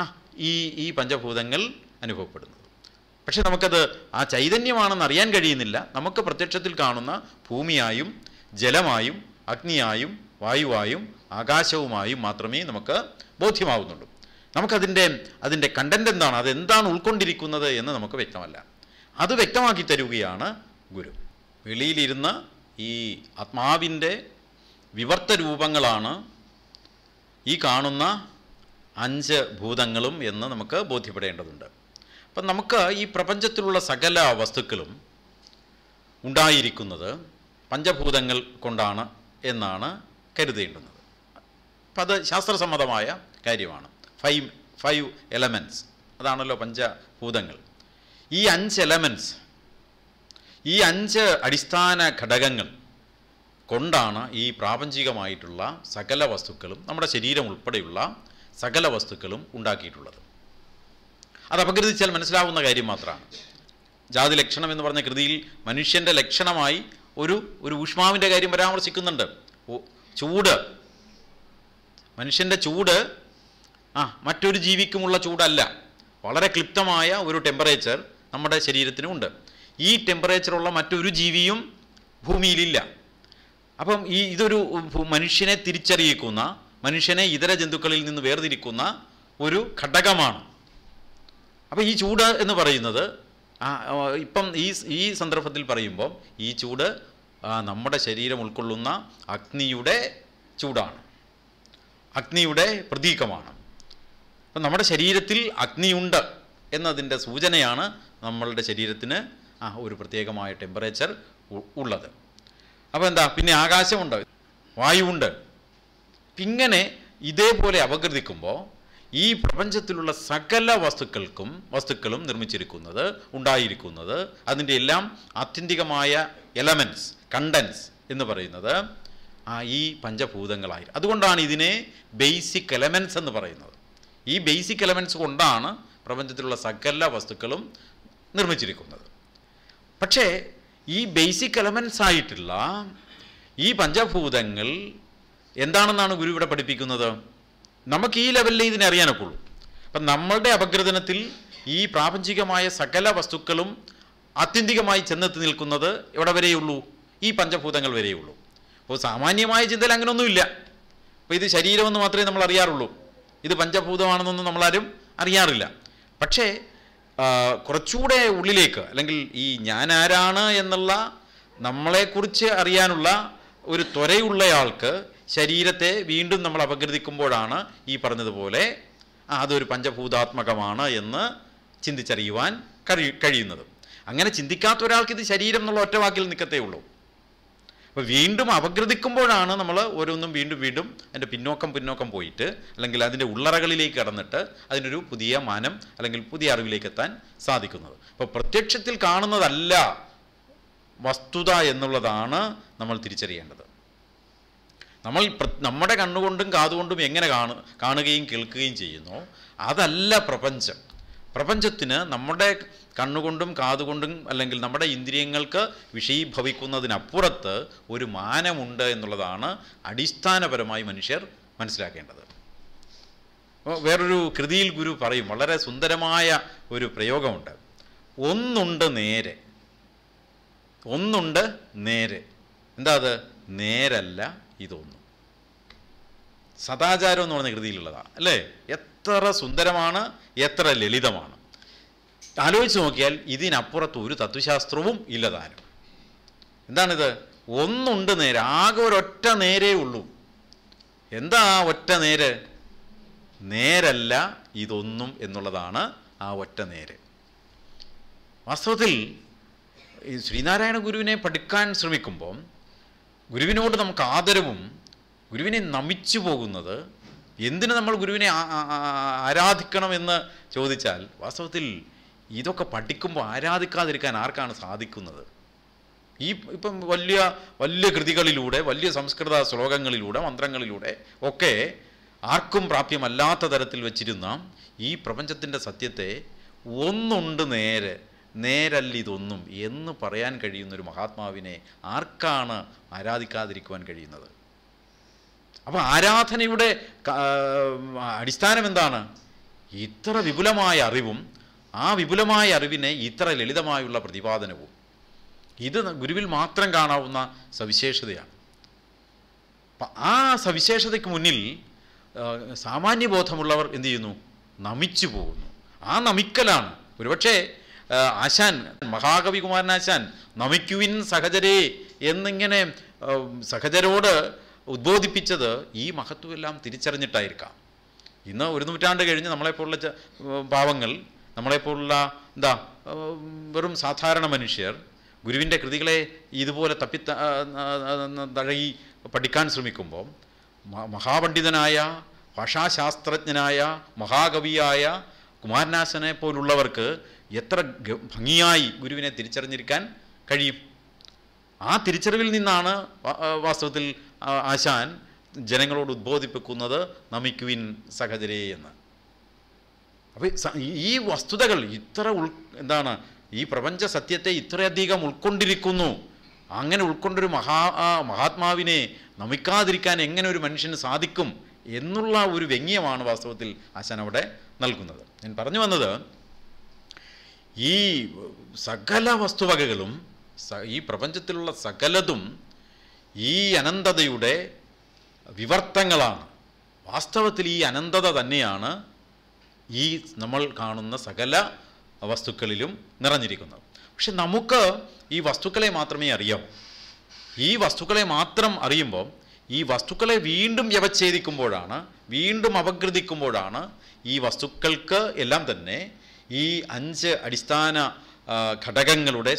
ആ ഈ ഈ പഞ്ചഭൂതങ്ങൾ അനുഭവപ്പെടുന്നത് പക്ഷെ നമുക്കത് ആ ചൈതന്യമാണെന്ന് അറിയാൻ കഴിയുന്നില്ല നമുക്ക് പ്രത്യക്ഷത്തിൽ കാണുന്ന ഭൂമിയായും ജലമായും അഗ്നിയായും വായുവായും ആകാശവുമായും മാത്രമേ നമുക്ക് ബോധ്യമാവുന്നുള്ളൂ നമുക്കതിൻ്റെ അതിൻ്റെ കണ്ടന്റ് എന്താണ് അതെന്താണ് ഉൾക്കൊണ്ടിരിക്കുന്നത് എന്ന് നമുക്ക് വ്യക്തമല്ല അത് വ്യക്തമാക്കി തരുകയാണ് ഗുരു വെളിയിലിരുന്ന് ഈ ആത്മാവിൻ്റെ വിവർത്ത രൂപങ്ങളാണ് ഈ കാണുന്ന അഞ്ച് ഭൂതങ്ങളും എന്ന് നമുക്ക് ബോധ്യപ്പെടേണ്ടതുണ്ട് അപ്പം നമുക്ക് ഈ പ്രപഞ്ചത്തിലുള്ള സകല വസ്തുക്കളും ഉണ്ടായിരിക്കുന്നത് പഞ്ചഭൂതങ്ങൾ കൊണ്ടാണ് എന്നാണ് കരുതേണ്ടുന്നത് അപ്പം അത് ശാസ്ത്രസമ്മതമായ കാര്യമാണ് ഫൈവ് ഫൈവ് എലമെൻറ്റ്സ് അതാണല്ലോ പഞ്ചഭൂതങ്ങൾ ഈ അഞ്ച് എലമെൻറ്റ്സ് ഈ അഞ്ച് അടിസ്ഥാന ഘടകങ്ങൾ കൊണ്ടാണ് ഈ പ്രാപഞ്ചികമായിട്ടുള്ള സകല വസ്തുക്കളും നമ്മുടെ ശരീരം ഉൾപ്പെടെയുള്ള സകല വസ്തുക്കളും ഉണ്ടാക്കിയിട്ടുള്ളത് അത് അപഗ്രഥിച്ചാൽ മനസ്സിലാവുന്ന കാര്യം മാത്രമാണ് ജാതി ലക്ഷണം എന്ന് പറഞ്ഞ കൃതിയിൽ മനുഷ്യൻ്റെ ലക്ഷണമായി ഒരു ഒരു ഊഷ്മാവിൻ്റെ കാര്യം പരാമർശിക്കുന്നുണ്ട് ചൂട് മനുഷ്യൻ്റെ ചൂട് ആ മറ്റൊരു ജീവിക്കുമുള്ള ചൂടല്ല വളരെ ക്ലിപ്തമായ ഒരു ടെമ്പറേച്ചർ നമ്മുടെ ശരീരത്തിനുമുണ്ട് ഈ ടെമ്പറേച്ചറുള്ള മറ്റൊരു ജീവിയും ഭൂമിയിലില്ല അപ്പം ഈ ഇതൊരു മനുഷ്യനെ തിരിച്ചറിയിക്കുന്ന മനുഷ്യനെ ഇതര ജന്തുക്കളിൽ നിന്ന് വേർതിരിക്കുന്ന ഒരു ഘടകമാണ് അപ്പോൾ ഈ ചൂട് എന്ന് പറയുന്നത് ഇപ്പം ഈ ഈ സന്ദർഭത്തിൽ പറയുമ്പോൾ ഈ ചൂട് നമ്മുടെ ശരീരം ഉൾക്കൊള്ളുന്ന അഗ്നിയുടെ ചൂടാണ് അഗ്നിയുടെ പ്രതീകമാണ് അപ്പം നമ്മുടെ ശരീരത്തിൽ അഗ്നിയുണ്ട് എന്നതിൻ്റെ സൂചനയാണ് നമ്മളുടെ ശരീരത്തിന് ആ ഒരു പ്രത്യേകമായ ടെമ്പറേച്ചർ ഉള്ളത് അപ്പോൾ എന്താ പിന്നെ ആകാശമുണ്ട് വായുവുണ്ട് ഇങ്ങനെ ഇതേപോലെ അപകൃതിക്കുമ്പോൾ ഈ പ്രപഞ്ചത്തിലുള്ള സകല വസ്തുക്കൾക്കും വസ്തുക്കളും നിർമ്മിച്ചിരിക്കുന്നത് ഉണ്ടായിരിക്കുന്നത് അതിൻ്റെ എല്ലാം ആത്യന്തികമായ എലമെൻസ് കണ്ടൻസ് എന്ന് പറയുന്നത് ആ ഈ പഞ്ചഭൂതങ്ങളായി അതുകൊണ്ടാണ് ഇതിനെ ബേസിക് എലമെൻസ് എന്ന് പറയുന്നത് ഈ ബേസിക് എലമെൻസ് കൊണ്ടാണ് പ്രപഞ്ചത്തിലുള്ള സകല വസ്തുക്കളും നിർമ്മിച്ചിരിക്കുന്നത് പക്ഷേ ഈ ബേസിക് എലമെൻസ് ആയിട്ടുള്ള ഈ പഞ്ചഭൂതങ്ങൾ എന്താണെന്നാണ് ഗുരു ഇവിടെ പഠിപ്പിക്കുന്നത് നമുക്ക് ഈ ലെവലിൽ ഇതിനെ അറിയാനൊക്കുള്ളൂ അപ്പം നമ്മളുടെ അപഗ്രഥനത്തിൽ ഈ പ്രാപഞ്ചികമായ സകല വസ്തുക്കളും ആത്യന്തികമായി ചെന്നെത്തി നിൽക്കുന്നത് എവിടെ വരെയുള്ളൂ ഈ പഞ്ചഭൂതങ്ങൾ വരെയുള്ളൂ അപ്പോൾ സാമാന്യമായ ചിന്തയിൽ അങ്ങനെയൊന്നുമില്ല അപ്പോൾ ഇത് ശരീരമെന്ന് മാത്രമേ നമ്മൾ അറിയാറുള്ളൂ ഇത് പഞ്ചഭൂതമാണെന്നൊന്നും നമ്മളാരും അറിയാറില്ല പക്ഷേ കുറച്ചുകൂടെ ഉള്ളിലേക്ക് അല്ലെങ്കിൽ ഈ ഞാനാരാണ് എന്നുള്ള നമ്മളെക്കുറിച്ച് അറിയാനുള്ള ഒരു ത്വരയുള്ളയാൾക്ക് ശരീരത്തെ വീണ്ടും നമ്മൾ അപഗ്രഥിക്കുമ്പോഴാണ് ഈ പറഞ്ഞതുപോലെ അതൊരു പഞ്ചഭൂതാത്മകമാണ് എന്ന് ചിന്തിച്ചറിയുവാൻ കഴിയുന്നത് അങ്ങനെ ചിന്തിക്കാത്ത ഒരാൾക്ക് ഇത് ശരീരം എന്നുള്ള ഒറ്റവാക്കിൽ നിൽക്കത്തേ ഉള്ളൂ അപ്പോൾ വീണ്ടും അപഗ്രഥിക്കുമ്പോഴാണ് നമ്മൾ ഓരോന്നും വീണ്ടും വീണ്ടും അതിൻ്റെ പിന്നോക്കം പിന്നോക്കം പോയിട്ട് അല്ലെങ്കിൽ അതിൻ്റെ ഉള്ളറകളിലേക്ക് കടന്നിട്ട് അതിനൊരു പുതിയ മാനം അല്ലെങ്കിൽ പുതിയ അറിവിലേക്ക് എത്താൻ സാധിക്കുന്നത് അപ്പോൾ പ്രത്യക്ഷത്തിൽ കാണുന്നതല്ല വസ്തുത എന്നുള്ളതാണ് നമ്മൾ തിരിച്ചറിയേണ്ടത് നമ്മൾ നമ്മുടെ കണ്ണുകൊണ്ടും കാതുകൊണ്ടും എങ്ങനെ കാണു കാണുകയും കേൾക്കുകയും ചെയ്യുന്നു അതല്ല പ്രപഞ്ചം പ്രപഞ്ചത്തിന് നമ്മുടെ കണ്ണുകൊണ്ടും കാതുകൊണ്ടും അല്ലെങ്കിൽ നമ്മുടെ ഇന്ദ്രിയങ്ങൾക്ക് വിഷയീഭവിക്കുന്നതിനപ്പുറത്ത് ഒരു മാനമുണ്ട് എന്നുള്ളതാണ് അടിസ്ഥാനപരമായി മനുഷ്യർ മനസ്സിലാക്കേണ്ടത് വേറൊരു കൃതിയിൽ ഗുരു പറയും വളരെ സുന്ദരമായ ഒരു പ്രയോഗമുണ്ട് ഒന്നുണ്ട് നേരെ ഒന്നുണ്ട് നേരെ എന്താ അത് നേരല്ല ഇതൊന്നും സദാചാരം എന്ന് പറഞ്ഞ കൃതിയിലുള്ളതാണ് അല്ലേ എത്ര സുന്ദരമാണ് എത്ര ലളിതമാണ് ആലോചിച്ച് നോക്കിയാൽ ഇതിനപ്പുറത്ത് ഒരു തത്വശാസ്ത്രവും ഇല്ലതാനും എന്താണിത് ഒന്നുണ്ട് നേരെ ആകെ ഒരൊറ്റ നേരേ ഉള്ളൂ എന്താ ആ ഒറ്റ നേര് നേരല്ല ഇതൊന്നും എന്നുള്ളതാണ് ആ ഒറ്റ നേര് വാസ്തവത്തിൽ ഈ ശ്രീനാരായണ ഗുരുവിനെ പഠിക്കാൻ ശ്രമിക്കുമ്പോൾ ഗുരുവിനോട് നമുക്ക് ആദരവും ഗുരുവിനെ നമിച്ചു പോകുന്നത് എന്തിനു നമ്മൾ ഗുരുവിനെ ആരാധിക്കണമെന്ന് ചോദിച്ചാൽ വാസ്തവത്തിൽ ഇതൊക്കെ പഠിക്കുമ്പോൾ ആരാധിക്കാതിരിക്കാൻ ആർക്കാണ് സാധിക്കുന്നത് ഈ ഇപ്പം വലിയ വലിയ കൃതികളിലൂടെ വലിയ സംസ്കൃത ശ്ലോകങ്ങളിലൂടെ മന്ത്രങ്ങളിലൂടെ ഒക്കെ ആർക്കും പ്രാപ്യമല്ലാത്ത തരത്തിൽ വച്ചിരുന്ന ഈ പ്രപഞ്ചത്തിൻ്റെ സത്യത്തെ ഒന്നുണ്ട് നേരെ നേരല്ലിതൊന്നും എന്ന് പറയാൻ കഴിയുന്നൊരു മഹാത്മാവിനെ ആർക്കാണ് ആരാധിക്കാതിരിക്കുവാൻ കഴിയുന്നത് അപ്പോൾ ആരാധനയുടെ അടിസ്ഥാനം എന്താണ് ഇത്ര വിപുലമായ അറിവും ആ വിപുലമായ അറിവിനെ ഇത്ര ലളിതമായുള്ള പ്രതിപാദനവും ഇത് ഗുരുവിൽ മാത്രം കാണാവുന്ന സവിശേഷതയാണ് ആ സവിശേഷതയ്ക്ക് മുന്നിൽ സാമാന്യബോധമുള്ളവർ എന്തു ചെയ്യുന്നു നമിച്ചു പോകുന്നു ആ നമിക്കലാണ് ഒരുപക്ഷേ ആശാൻ മഹാകവി കുമാരനാശാൻ നമിക്കുവിൻ സഹചരേ എന്നിങ്ങനെ സഹചരോട് ഉദ്ബോധിപ്പിച്ചത് ഈ മഹത്വമെല്ലാം തിരിച്ചറിഞ്ഞിട്ടായിരിക്കാം ഇന്ന് ഒരു നൂറ്റാണ്ട് കഴിഞ്ഞ് നമ്മളെപ്പോലുള്ള പാവങ്ങൾ നമ്മളെപ്പോലുള്ള എന്താ വെറും സാധാരണ മനുഷ്യർ ഗുരുവിൻ്റെ കൃതികളെ ഇതുപോലെ തപ്പി തഴകി പഠിക്കാൻ ശ്രമിക്കുമ്പോൾ മഹാപണ്ഡിതനായ ഭാഷാശാസ്ത്രജ്ഞനായ മഹാകവിയായ കുമാരനാശനെ പോലുള്ളവർക്ക് എത്ര ഭംഗിയായി ഗുരുവിനെ തിരിച്ചറിഞ്ഞിരിക്കാൻ കഴിയും ആ തിരിച്ചറിവിൽ നിന്നാണ് വാസ്തവത്തിൽ ആശാൻ ജനങ്ങളോട് ഉദ്ബോധിപ്പിക്കുന്നത് നമിക്കുവിൻ സഹചരേ എന്ന് അപ്പോൾ ഈ വസ്തുതകൾ ഇത്ര ഉൾ എന്താണ് ഈ പ്രപഞ്ച സത്യത്തെ ഇത്രയധികം ഉൾക്കൊണ്ടിരിക്കുന്നു അങ്ങനെ ഉൾക്കൊണ്ടൊരു മഹാ മഹാത്മാവിനെ നമിക്കാതിരിക്കാൻ എങ്ങനെ ഒരു മനുഷ്യന് സാധിക്കും എന്നുള്ള ഒരു വ്യംഗ്യമാണ് വാസ്തവത്തിൽ ആശാൻ അവിടെ നൽകുന്നത് ഞാൻ പറഞ്ഞു വന്നത് ഈ സകല വസ്തുവകകളും ഈ പ്രപഞ്ചത്തിലുള്ള സകലതും ഈ അനന്തതയുടെ വിവർത്തങ്ങളാണ് വാസ്തവത്തിൽ ഈ അനന്തത തന്നെയാണ് ഈ നമ്മൾ കാണുന്ന സകല വസ്തുക്കളിലും നിറഞ്ഞിരിക്കുന്നത് പക്ഷെ നമുക്ക് ഈ വസ്തുക്കളെ മാത്രമേ അറിയാം ഈ വസ്തുക്കളെ മാത്രം അറിയുമ്പോൾ ഈ വസ്തുക്കളെ വീണ്ടും വ്യവച്ഛേദിക്കുമ്പോഴാണ് വീണ്ടും അപകൃതിക്കുമ്പോഴാണ് ഈ വസ്തുക്കൾക്ക് എല്ലാം തന്നെ ഈ അഞ്ച് അടിസ്ഥാന ഘടകങ്ങളുടെ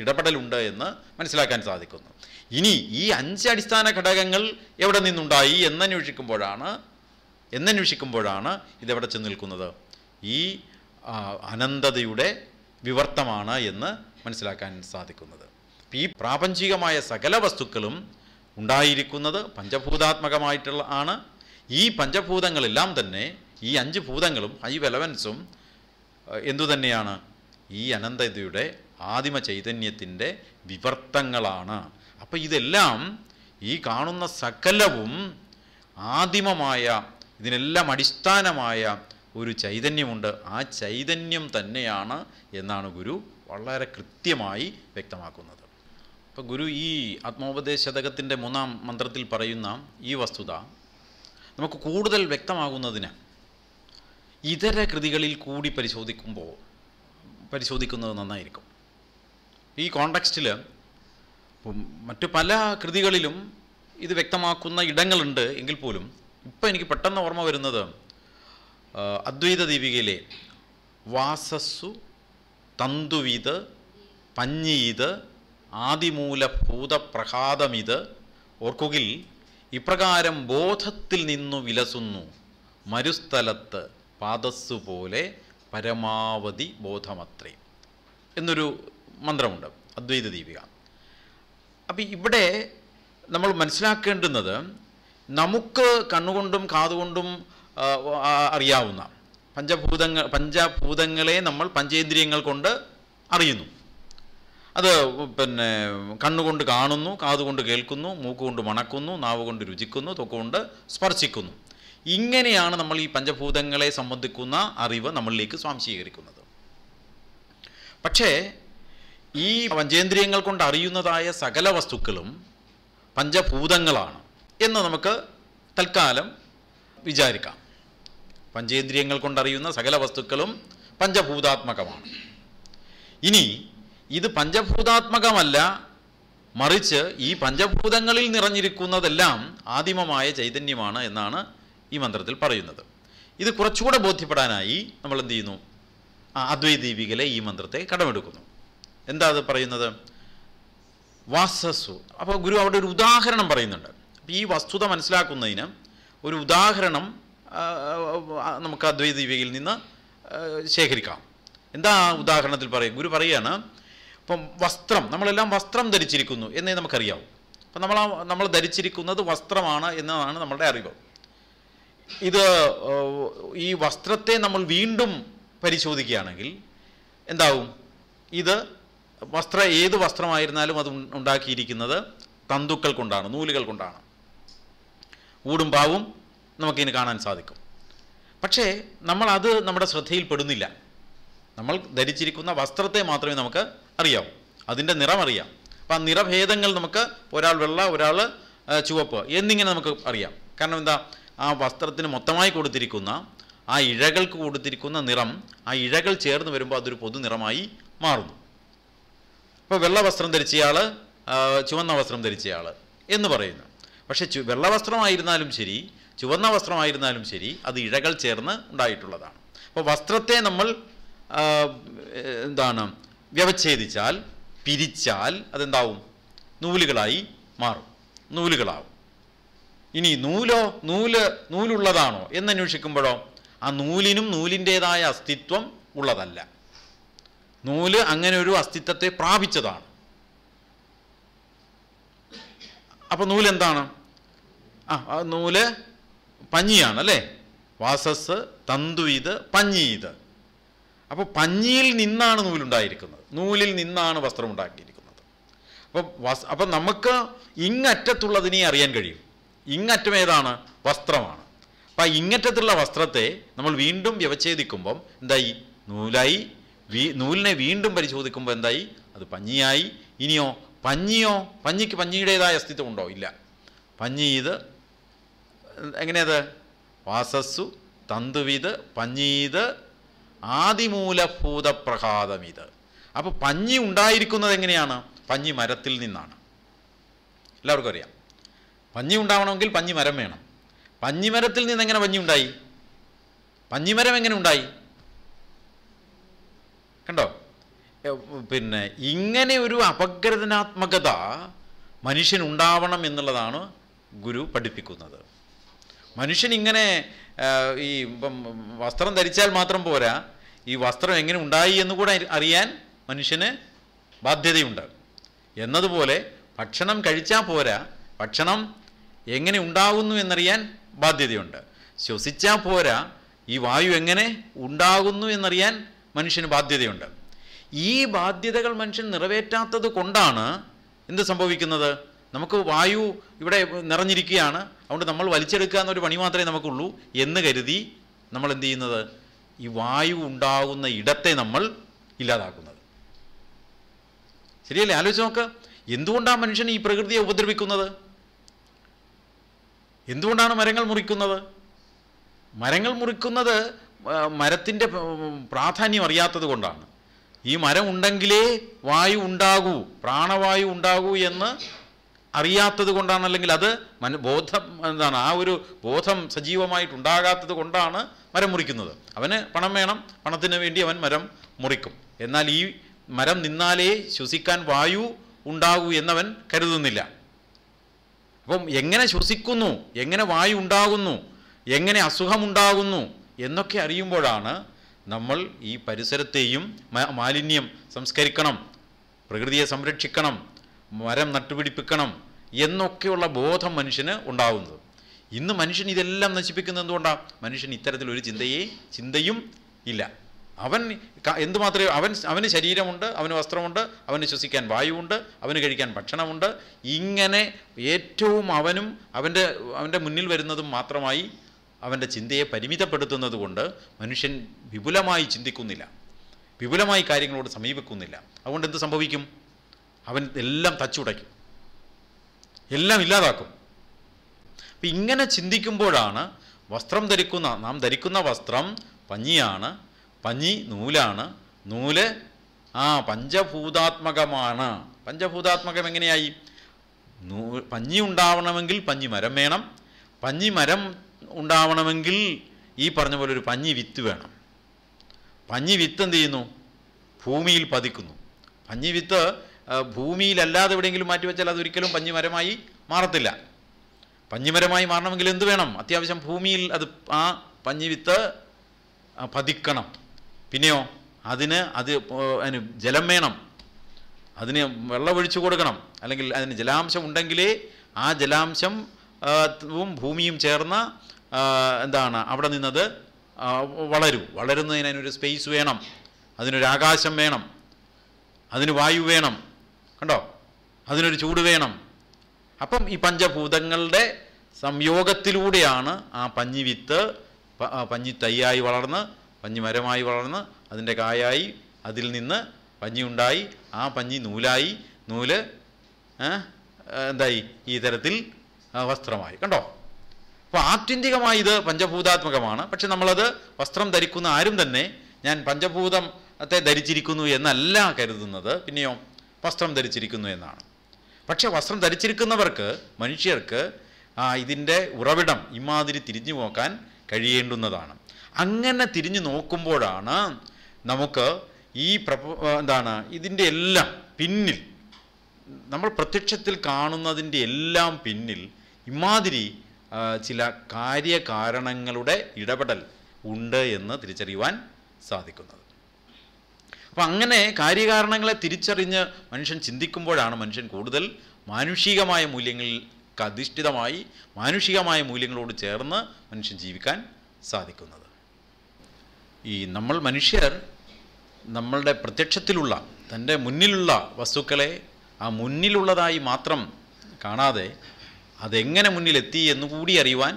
ഇടപെടലുണ്ട് എന്ന് മനസ്സിലാക്കാൻ സാധിക്കുന്നു ഇനി ഈ അഞ്ച് അടിസ്ഥാന ഘടകങ്ങൾ എവിടെ നിന്നുണ്ടായി എന്നന്വേഷിക്കുമ്പോഴാണ് എന്നന്വേഷിക്കുമ്പോഴാണ് ഇതെവിടെ ചെന്ന് നിൽക്കുന്നത് ഈ അനന്തതയുടെ വിവർത്തമാണ് എന്ന് മനസ്സിലാക്കാൻ സാധിക്കുന്നത് ഈ പ്രാപഞ്ചികമായ സകല വസ്തുക്കളും ഉണ്ടായിരിക്കുന്നത് പഞ്ചഭൂതാത്മകമായിട്ടുള്ള ആണ് ഈ പഞ്ചഭൂതങ്ങളെല്ലാം തന്നെ ഈ അഞ്ച് ഭൂതങ്ങളും ഫൈവ് എലവൻസും എന്തുതന്നെയാണ് ഈ അനന്തതയുടെ ആദിമ ചൈതന്യത്തിൻ്റെ വിവർത്തങ്ങളാണ് അപ്പം ഇതെല്ലാം ഈ കാണുന്ന സകലവും ആദിമമായ ഇതിനെല്ലാം അടിസ്ഥാനമായ ഒരു ചൈതന്യമുണ്ട് ആ ചൈതന്യം തന്നെയാണ് എന്നാണ് ഗുരു വളരെ കൃത്യമായി വ്യക്തമാക്കുന്നത് അപ്പോൾ ഗുരു ഈ ആത്മോപദേശതകത്തിൻ്റെ മൂന്നാം മന്ത്രത്തിൽ പറയുന്ന ഈ വസ്തുത നമുക്ക് കൂടുതൽ വ്യക്തമാകുന്നതിന് ഇതര കൃതികളിൽ കൂടി പരിശോധിക്കുമ്പോൾ പരിശോധിക്കുന്നത് നന്നായിരിക്കും ഈ കോണ്ടക്സ്റ്റിൽ അപ്പം മറ്റു പല കൃതികളിലും ഇത് വ്യക്തമാക്കുന്ന ഇടങ്ങളുണ്ട് എങ്കിൽ പോലും ഇപ്പം എനിക്ക് പെട്ടെന്ന് ഓർമ്മ വരുന്നത് അദ്വൈത ദീപികയിലെ വാസസ്സു തന്തുവിത് പഞ്ഞീത് ആദിമൂലഭൂതപ്രഹാദമിത് ഓർക്കുകിൽ ഇപ്രകാരം ബോധത്തിൽ നിന്നു വിലസുന്നു മരുസ്ഥലത്ത് പാദസ്സു പോലെ പരമാവധി ബോധമത്രേ എന്നൊരു മന്ത്രമുണ്ട് അദ്വൈത ദീപിക അപ്പം ഇവിടെ നമ്മൾ മനസ്സിലാക്കേണ്ടുന്നത് നമുക്ക് കണ്ണുകൊണ്ടും കാതുകൊണ്ടും അറിയാവുന്ന പഞ്ചഭൂതങ്ങൾ പഞ്ചഭൂതങ്ങളെ നമ്മൾ പഞ്ചേന്ദ്രിയങ്ങൾ കൊണ്ട് അറിയുന്നു അത് പിന്നെ കണ്ണുകൊണ്ട് കാണുന്നു കാതുകൊണ്ട് കേൾക്കുന്നു മൂക്കുകൊണ്ട് മണക്കുന്നു കൊണ്ട് രുചിക്കുന്നു തൊക്കുകൊണ്ട് സ്പർശിക്കുന്നു ഇങ്ങനെയാണ് നമ്മൾ ഈ പഞ്ചഭൂതങ്ങളെ സംബന്ധിക്കുന്ന അറിവ് നമ്മളിലേക്ക് സ്വാംശീകരിക്കുന്നത് പക്ഷേ ഈ പഞ്ചേന്ദ്രിയങ്ങൾ കൊണ്ട് അറിയുന്നതായ സകല വസ്തുക്കളും പഞ്ചഭൂതങ്ങളാണ് എന്ന് നമുക്ക് തൽക്കാലം വിചാരിക്കാം പഞ്ചേന്ദ്രിയങ്ങൾ കൊണ്ടറിയുന്ന സകല വസ്തുക്കളും പഞ്ചഭൂതാത്മകമാണ് ഇനി ഇത് പഞ്ചഭൂതാത്മകമല്ല മറിച്ച് ഈ പഞ്ചഭൂതങ്ങളിൽ നിറഞ്ഞിരിക്കുന്നതെല്ലാം ആദിമമായ ചൈതന്യമാണ് എന്നാണ് ഈ മന്ത്രത്തിൽ പറയുന്നത് ഇത് കുറച്ചുകൂടെ ബോധ്യപ്പെടാനായി നമ്മൾ എന്ത് ചെയ്യുന്നു അദ്വൈതീപികയിലെ ഈ മന്ത്രത്തെ കടമെടുക്കുന്നു എന്താ അത് പറയുന്നത് വാസസ്സു അപ്പോൾ ഗുരു അവിടെ ഒരു ഉദാഹരണം പറയുന്നുണ്ട് ഈ വസ്തുത മനസ്സിലാക്കുന്നതിന് ഒരു ഉദാഹരണം നമുക്ക് അദ്വൈത ദിവ്യയിൽ നിന്ന് ശേഖരിക്കാം എന്താ ഉദാഹരണത്തിൽ പറയും ഗുരു പറയുകയാണ് ഇപ്പം വസ്ത്രം നമ്മളെല്ലാം വസ്ത്രം ധരിച്ചിരിക്കുന്നു എന്നേ നമുക്കറിയാവും അപ്പം നമ്മൾ നമ്മൾ ധരിച്ചിരിക്കുന്നത് വസ്ത്രമാണ് എന്നതാണ് നമ്മളുടെ അറിവ് ഇത് ഈ വസ്ത്രത്തെ നമ്മൾ വീണ്ടും പരിശോധിക്കുകയാണെങ്കിൽ എന്താവും ഇത് വസ്ത്ര ഏത് വസ്ത്രമായിരുന്നാലും അത് ഉണ്ടാക്കിയിരിക്കുന്നത് തന്തുക്കൾ കൊണ്ടാണ് നൂലുകൾ കൊണ്ടാണ് ഊടും പാവും നമുക്കിനി കാണാൻ സാധിക്കും പക്ഷേ നമ്മളത് നമ്മുടെ ശ്രദ്ധയിൽപ്പെടുന്നില്ല നമ്മൾ ധരിച്ചിരിക്കുന്ന വസ്ത്രത്തെ മാത്രമേ നമുക്ക് അറിയാവൂ അതിൻ്റെ നിറം അറിയാം അപ്പം ആ നിറഭേദങ്ങൾ നമുക്ക് ഒരാൾ വെള്ള ഒരാൾ ചുവപ്പ് എന്നിങ്ങനെ നമുക്ക് അറിയാം കാരണം എന്താ ആ വസ്ത്രത്തിന് മൊത്തമായി കൊടുത്തിരിക്കുന്ന ആ ഇഴകൾക്ക് കൊടുത്തിരിക്കുന്ന നിറം ആ ഇഴകൾ ചേർന്ന് വരുമ്പോൾ അതൊരു പൊതു നിറമായി മാറുന്നു ഇപ്പോൾ വെള്ള വസ്ത്രം ധരിച്ചയാൾ ചുവന്ന വസ്ത്രം ധരിച്ചയാൾ എന്ന് പറയുന്നു പക്ഷേ ചു വെള്ള വസ്ത്രമായിരുന്നാലും ശരി ചുവന്ന വസ്ത്രമായിരുന്നാലും ശരി അത് ഇഴകൾ ചേർന്ന് ഉണ്ടായിട്ടുള്ളതാണ് അപ്പോൾ വസ്ത്രത്തെ നമ്മൾ എന്താണ് വ്യവച്ഛേദിച്ചാൽ പിരിച്ചാൽ അതെന്താവും നൂലുകളായി മാറും നൂലുകളാവും ഇനി നൂലോ നൂല് നൂലുള്ളതാണോ എന്നന്വേഷിക്കുമ്പോഴോ ആ നൂലിനും നൂലിൻ്റേതായ അസ്തിത്വം ഉള്ളതല്ല നൂല് അങ്ങനെ ഒരു അസ്തിത്വത്തെ പ്രാപിച്ചതാണ് നൂല് നൂലെന്താണ് ആ നൂല് പഞ്ഞിയാണ് അല്ലേ വാസസ് തന്തു ഇത് പഞ്ഞി ഇത് അപ്പോൾ പഞ്ഞിയിൽ നിന്നാണ് നൂലുണ്ടായിരിക്കുന്നത് നൂലിൽ നിന്നാണ് വസ്ത്രം ഉണ്ടാക്കിയിരിക്കുന്നത് അപ്പോൾ വസ് അപ്പം നമുക്ക് ഇങ്ങറ്റത്തുള്ളതിനെ അറിയാൻ കഴിയും ഇങ്ങറ്റം ഏതാണ് വസ്ത്രമാണ് അപ്പം ഇങ്ങറ്റത്തുള്ള വസ്ത്രത്തെ നമ്മൾ വീണ്ടും വ്യവച്ഛേദിക്കുമ്പം എന്തായി നൂലായി നൂലിനെ വീണ്ടും പരിശോധിക്കുമ്പോൾ എന്തായി അത് പഞ്ഞിയായി ഇനിയോ പഞ്ഞിയോ പഞ്ഞിക്ക് പഞ്ഞിയുടേതായ അസ്തിത്വം ഉണ്ടോ ഇല്ല പഞ്ഞി ഇത് എങ്ങനെയത് വാസസ്സു തന്തുവിത് പഞ്ഞീത് ആദിമൂലഭൂത ഇത് അപ്പോൾ പഞ്ഞി ഉണ്ടായിരിക്കുന്നത് എങ്ങനെയാണ് പഞ്ഞി മരത്തിൽ നിന്നാണ് എല്ലാവർക്കും അറിയാം പഞ്ഞി ഉണ്ടാവണമെങ്കിൽ പഞ്ഞിമരം വേണം പഞ്ഞിമരത്തിൽ നിന്ന് എങ്ങനെ പഞ്ഞി ഉണ്ടായി പഞ്ഞിമരം എങ്ങനെ ഉണ്ടായി കണ്ടോ പിന്നെ ഇങ്ങനെ ഒരു അപഗ്രഥനാത്മകത മനുഷ്യൻ ഉണ്ടാവണം എന്നുള്ളതാണ് ഗുരു പഠിപ്പിക്കുന്നത് മനുഷ്യൻ ഇങ്ങനെ ഈ വസ്ത്രം ധരിച്ചാൽ മാത്രം പോരാ ഈ വസ്ത്രം എങ്ങനെ ഉണ്ടായി എന്ന് കൂടെ അറിയാൻ മനുഷ്യന് ബാധ്യതയുണ്ട് എന്നതുപോലെ ഭക്ഷണം കഴിച്ചാൽ പോരാ ഭക്ഷണം എങ്ങനെ ഉണ്ടാകുന്നു എന്നറിയാൻ ബാധ്യതയുണ്ട് ശ്വസിച്ചാൽ പോരാ ഈ വായു എങ്ങനെ ഉണ്ടാകുന്നു എന്നറിയാൻ മനുഷ്യന് ബാധ്യതയുണ്ട് ഈ ബാധ്യതകൾ മനുഷ്യൻ നിറവേറ്റാത്തത് കൊണ്ടാണ് എന്ത് സംഭവിക്കുന്നത് നമുക്ക് വായു ഇവിടെ നിറഞ്ഞിരിക്കുകയാണ് അതുകൊണ്ട് നമ്മൾ വലിച്ചെടുക്കുക എന്നൊരു പണി മാത്രമേ നമുക്കുള്ളൂ എന്ന് കരുതി നമ്മൾ എന്ത് ചെയ്യുന്നത് ഈ വായു ഉണ്ടാകുന്ന ഇടത്തെ നമ്മൾ ഇല്ലാതാക്കുന്നത് ശരിയല്ലേ ആലോചിച്ച് നോക്ക് എന്തുകൊണ്ടാണ് മനുഷ്യൻ ഈ പ്രകൃതിയെ ഉപദ്രവിക്കുന്നത് എന്തുകൊണ്ടാണ് മരങ്ങൾ മുറിക്കുന്നത് മരങ്ങൾ മുറിക്കുന്നത് മരത്തിൻ്റെ പ്രാധാന്യം അറിയാത്തത് കൊണ്ടാണ് ഈ മരം ഉണ്ടെങ്കിലേ വായു ഉണ്ടാകൂ പ്രാണവായു ഉണ്ടാകൂ എന്ന് അറിയാത്തത് കൊണ്ടാണ് അല്ലെങ്കിൽ അത് മന ബോധം എന്താണ് ആ ഒരു ബോധം സജീവമായിട്ടുണ്ടാകാത്തത് കൊണ്ടാണ് മരം മുറിക്കുന്നത് അവന് പണം വേണം പണത്തിന് വേണ്ടി അവൻ മരം മുറിക്കും എന്നാൽ ഈ മരം നിന്നാലേ ശ്വസിക്കാൻ വായു ഉണ്ടാകൂ എന്നവൻ കരുതുന്നില്ല അപ്പം എങ്ങനെ ശ്വസിക്കുന്നു എങ്ങനെ വായു ഉണ്ടാകുന്നു എങ്ങനെ അസുഖമുണ്ടാകുന്നു എന്നൊക്കെ അറിയുമ്പോഴാണ് നമ്മൾ ഈ പരിസരത്തെയും മാലിന്യം സംസ്കരിക്കണം പ്രകൃതിയെ സംരക്ഷിക്കണം മരം നട്ടുപിടിപ്പിക്കണം എന്നൊക്കെയുള്ള ബോധം മനുഷ്യന് ഉണ്ടാവുന്നത് ഇന്ന് മനുഷ്യൻ ഇതെല്ലാം നശിപ്പിക്കുന്നത് എന്തുകൊണ്ടാണ് മനുഷ്യൻ ഇത്തരത്തിലൊരു ചിന്തയെ ചിന്തയും ഇല്ല അവൻ എന്തുമാത്രമേ അവൻ അവന് ശരീരമുണ്ട് അവന് വസ്ത്രമുണ്ട് അവന് ശ്വസിക്കാൻ വായുവുണ്ട് അവന് കഴിക്കാൻ ഭക്ഷണമുണ്ട് ഇങ്ങനെ ഏറ്റവും അവനും അവൻ്റെ അവൻ്റെ മുന്നിൽ വരുന്നതും മാത്രമായി അവൻ്റെ ചിന്തയെ പരിമിതപ്പെടുത്തുന്നത് കൊണ്ട് മനുഷ്യൻ വിപുലമായി ചിന്തിക്കുന്നില്ല വിപുലമായി കാര്യങ്ങളോട് സമീപിക്കുന്നില്ല അതുകൊണ്ട് എന്ത് സംഭവിക്കും അവൻ എല്ലാം തച്ചുടയ്ക്കും എല്ലാം ഇല്ലാതാക്കും അപ്പം ഇങ്ങനെ ചിന്തിക്കുമ്പോഴാണ് വസ്ത്രം ധരിക്കുന്ന നാം ധരിക്കുന്ന വസ്ത്രം പഞ്ഞിയാണ് പഞ്ഞി നൂലാണ് നൂല് ആ പഞ്ചഭൂതാത്മകമാണ് പഞ്ചഭൂതാത്മകം എങ്ങനെയായി നൂ പഞ്ഞി ഉണ്ടാവണമെങ്കിൽ പഞ്ഞി മരം വേണം പഞ്ഞി മരം ഉണ്ടാവണമെങ്കിൽ ഈ പറഞ്ഞ പോലെ ഒരു പഞ്ഞി വിത്ത് വേണം പഞ്ഞി വിത്ത് എന്ത് ചെയ്യുന്നു ഭൂമിയിൽ പതിക്കുന്നു പഞ്ഞി വിത്ത് ഭൂമിയിലല്ലാതെ എവിടെയെങ്കിലും മാറ്റിവെച്ചാൽ അതൊരിക്കലും പഞ്ഞിമരമായി മാറത്തില്ല പഞ്ഞിമരമായി മാറണമെങ്കിൽ എന്ത് വേണം അത്യാവശ്യം ഭൂമിയിൽ അത് ആ പഞ്ഞി വിത്ത് പതിക്കണം പിന്നെയോ അതിന് അത് അതിന് ജലം വേണം അതിന് വെള്ളമൊഴിച്ചു കൊടുക്കണം അല്ലെങ്കിൽ അതിന് ജലാംശം ഉണ്ടെങ്കിലേ ആ ജലാംശം ഭൂമിയും ചേർന്ന എന്താണ് അവിടെ നിന്നത് വളരൂ വളരുന്നതിന് അതിനൊരു സ്പേസ് വേണം അതിനൊരു ആകാശം വേണം അതിന് വായു വേണം കണ്ടോ അതിനൊരു ചൂട് വേണം അപ്പം ഈ പഞ്ചഭൂതങ്ങളുടെ സംയോഗത്തിലൂടെയാണ് ആ പഞ്ഞി വിത്ത് പഞ്ഞി തൈയായി വളർന്ന് പഞ്ഞി മരമായി വളർന്ന് അതിൻ്റെ കായായി അതിൽ നിന്ന് പഞ്ഞി ഉണ്ടായി ആ പഞ്ഞി നൂലായി നൂല് എന്തായി ഈ തരത്തിൽ വസ്ത്രമായി കണ്ടോ അപ്പോൾ ആത്യന്തികമായി ഇത് പഞ്ചഭൂതാത്മകമാണ് പക്ഷെ നമ്മളത് വസ്ത്രം ധരിക്കുന്ന ആരും തന്നെ ഞാൻ പഞ്ചഭൂതത്തെ ധരിച്ചിരിക്കുന്നു എന്നല്ല കരുതുന്നത് പിന്നെയോ വസ്ത്രം ധരിച്ചിരിക്കുന്നു എന്നാണ് പക്ഷേ വസ്ത്രം ധരിച്ചിരിക്കുന്നവർക്ക് മനുഷ്യർക്ക് ഇതിൻ്റെ ഉറവിടം ഇമാതിരി തിരിഞ്ഞു നോക്കാൻ കഴിയേണ്ടുന്നതാണ് അങ്ങനെ തിരിഞ്ഞു നോക്കുമ്പോഴാണ് നമുക്ക് ഈ പ്രപ എന്താണ് ഇതിൻ്റെ എല്ലാം പിന്നിൽ നമ്മൾ പ്രത്യക്ഷത്തിൽ കാണുന്നതിൻ്റെ എല്ലാം പിന്നിൽ ഇമാതിരി ചില കാര്യകാരണങ്ങളുടെ ഇടപെടൽ ഉണ്ട് എന്ന് തിരിച്ചറിയുവാൻ സാധിക്കുന്നത് അപ്പം അങ്ങനെ കാര്യകാരണങ്ങളെ തിരിച്ചറിഞ്ഞ് മനുഷ്യൻ ചിന്തിക്കുമ്പോഴാണ് മനുഷ്യൻ കൂടുതൽ മാനുഷികമായ മൂല്യങ്ങളിൽ അധിഷ്ഠിതമായി മാനുഷികമായ മൂല്യങ്ങളോട് ചേർന്ന് മനുഷ്യൻ ജീവിക്കാൻ സാധിക്കുന്നത് ഈ നമ്മൾ മനുഷ്യർ നമ്മളുടെ പ്രത്യക്ഷത്തിലുള്ള തൻ്റെ മുന്നിലുള്ള വസ്തുക്കളെ ആ മുന്നിലുള്ളതായി മാത്രം കാണാതെ അതെങ്ങനെ മുന്നിലെത്തി എന്ന് കൂടി അറിയുവാൻ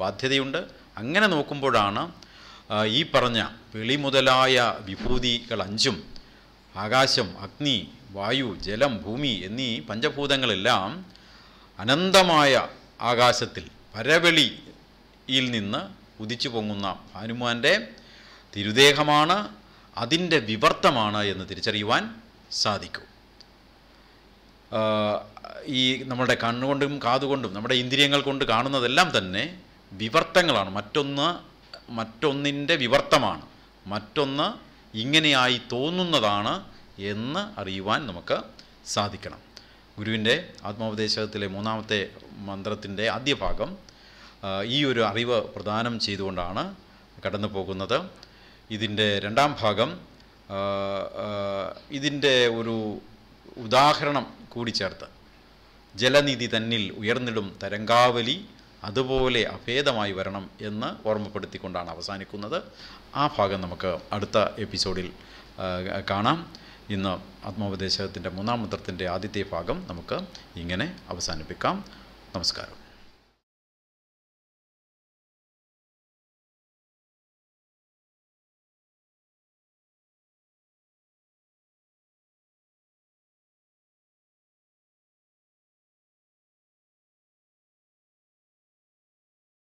ബാധ്യതയുണ്ട് അങ്ങനെ നോക്കുമ്പോഴാണ് ഈ പറഞ്ഞ വെളി മുതലായ വിഭൂതികൾ അഞ്ചും ആകാശം അഗ്നി വായു ജലം ഭൂമി എന്നീ പഞ്ചഭൂതങ്ങളെല്ലാം അനന്തമായ ആകാശത്തിൽ പരവെളിയിൽ നിന്ന് ഉദിച്ചു പൊങ്ങുന്ന ഹനുമാൻ്റെ തിരുദേഹമാണ് അതിൻ്റെ വിവർത്തമാണ് എന്ന് തിരിച്ചറിയുവാൻ സാധിക്കും ഈ നമ്മുടെ കണ്ണുകൊണ്ടും കാതുകൊണ്ടും നമ്മുടെ ഇന്ദ്രിയങ്ങൾ കൊണ്ട് കാണുന്നതെല്ലാം തന്നെ വിവർത്തങ്ങളാണ് മറ്റൊന്ന് മറ്റൊന്നിൻ്റെ വിവർത്തമാണ് മറ്റൊന്ന് ഇങ്ങനെയായി തോന്നുന്നതാണ് എന്ന് അറിയുവാൻ നമുക്ക് സാധിക്കണം ഗുരുവിൻ്റെ ആത്മോപദേശത്തിലെ മൂന്നാമത്തെ മന്ത്രത്തിൻ്റെ ആദ്യ ഭാഗം ഈ ഒരു അറിവ് പ്രദാനം ചെയ്തുകൊണ്ടാണ് കടന്നു പോകുന്നത് ഇതിൻ്റെ രണ്ടാം ഭാഗം ഇതിൻ്റെ ഒരു ഉദാഹരണം കൂടിച്ചേർത്ത് ജലനിധി തന്നിൽ ഉയർന്നിടും തരംഗാവലി അതുപോലെ അഭേദമായി വരണം എന്ന് ഓർമ്മപ്പെടുത്തിക്കൊണ്ടാണ് അവസാനിക്കുന്നത് ആ ഭാഗം നമുക്ക് അടുത്ത എപ്പിസോഡിൽ കാണാം ഇന്ന് ആത്മോപദേശത്തിൻ്റെ മൂന്നാം മന്ത്രത്തിൻ്റെ ആദ്യത്തെ ഭാഗം നമുക്ക് ഇങ്ങനെ അവസാനിപ്പിക്കാം നമസ്കാരം